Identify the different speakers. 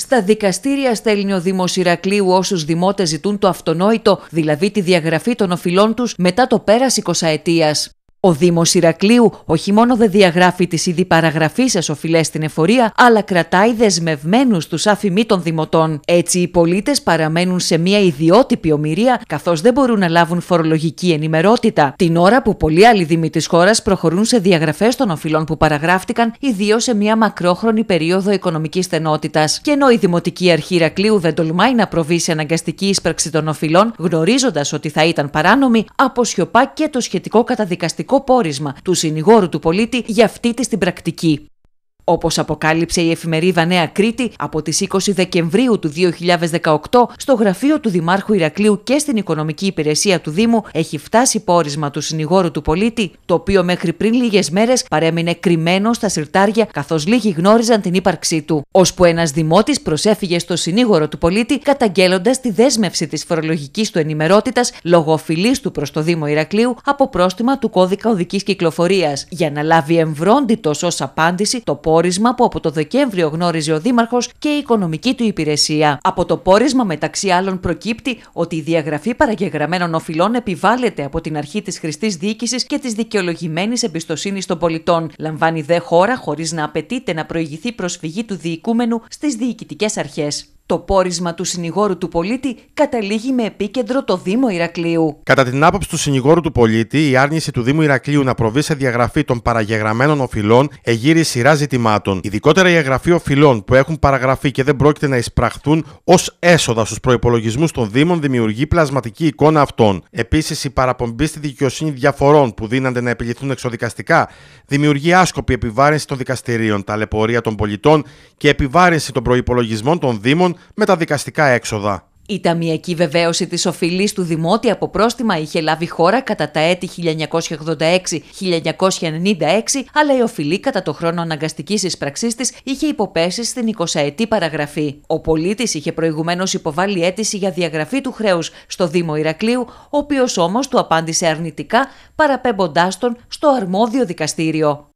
Speaker 1: Στα δικαστήρια στέλνει ο Δήμος Ηρακλείου όσους δημότες ζητούν το αυτονόητο, δηλαδή τη διαγραφή των οφειλών τους μετά το πέρας 20 ετία. Ο Δήμος Ηρακλείου όχι μόνο δεν διαγράφει τις ήδη παραγραφείς σα οφειλέ στην εφορία, αλλά κρατάει δεσμευμένους τους αφημί των δημοτών. Έτσι, οι πολίτες παραμένουν σε μια ιδιότυπη ομοιρία, καθώς δεν μπορούν να λάβουν φορολογική ενημερότητα. Την ώρα που πολλοί άλλοι Δήμοι της χώρας προχωρούν σε διαγραφές των οφειλών που παραγράφτηκαν, ιδίως σε μια μακρόχρονη περίοδο οικονομικής στενότητας. Και ενώ η Δημοτική Αρχή Ηρακλείου δεν τολμάει να προβεί σε αναγκαστική ίσπραξη των οφειλών, γνωρίζοντας ότι θα ήταν παράνομη, αποσιωπά και το σχετικό καταδικαστικό του συνηγόρου του πολίτη για αυτή τη στην πρακτική. Όπως αποκάλυψε η εφημερίδα Νέα Κρήτη από τις 20 Δεκεμβρίου του 2018, στο γραφείο του Δημάρχου Ηρακλείου και στην οικονομική υπηρεσία του Δήμου έχει φτάσει πόρισμα του συνηγόρου του πολίτη, το οποίο μέχρι πριν λίγες μέρες παρέμεινε κρυμμένο στα συρτάρια, καθώς λίγοι γνώριζαν την ύπαρξή του. που ένας δημότης προσέφυγε στο συνήγορο του πολίτη, καταγγέλλοντας τη δέσμευση της φορολογικής του ενημερότητας λόγω οφειλή του προς το Δήμο Ηρακλείου από πρόστιμα του κώδικα οδικής κυκλοφορίας, για να λάβει εμβρόντιτο ω απάντηση το πόρισμα που από το Δεκέμβριο γνώριζε ο Δήμαρχος και η οικονομική του υπηρεσία. Από το πόρισμα, μεταξύ άλλων, προκύπτει ότι η διαγραφή παραγεγραμμένων οφειλών επιβάλλεται από την αρχή της χρηστής διοίκησης και της δικαιολογημένης εμπιστοσύνης των πολιτών. Λαμβάνει δε χώρα χωρίς να απαιτείται να προηγηθεί προσφυγή του διοικούμενου στις διοικητικές αρχές. Το πόρισμα του συνηγόρου του πολίτη καταλήγει με επίκεντρο το Δήμο
Speaker 2: Ηρακλείου. Κατά την άποψη του συνηγόρου του πολίτη, η άρνηση του Δήμου Ηρακλείου να προβεί σε διαγραφή των παραγεγραμμένων οφειλών εγείρει σειρά ζητημάτων. Ειδικότερα η εγγραφή οφειλών που έχουν παραγραφεί και δεν πρόκειται να εισπραχθούν ως έσοδα στους προπολογισμού των Δήμων δημιουργεί πλασματική εικόνα αυτών. Επίσης, η παραπομπή στη δικαιοσύνη διαφορών που δίνανται να επιληθούν εξοδικαστικά δημιουργεί άσκοπη επιβάρυνση των δικαστηρίων, ταλαιπωρία των πολιτών και επιβάρυνση των προπολογισμών των Δήμων με τα δικαστικά έξοδα.
Speaker 1: Η ταμιακή βεβαίωση της οφειλής του Δημότη από πρόστιμα είχε λάβει χώρα κατά τα έτη 1986-1996, αλλά η οφειλή κατά το χρόνο αναγκαστικής εισπραξής της είχε υποπέσει στην 20ετή παραγραφή. Ο πολίτης είχε προηγουμένως υποβάλει αίτηση για διαγραφή του χρέους στο Δήμο Ηρακλείου, ο οποίος όμως του απάντησε αρνητικά παραπέμποντάς τον στο αρμόδιο δικαστήριο.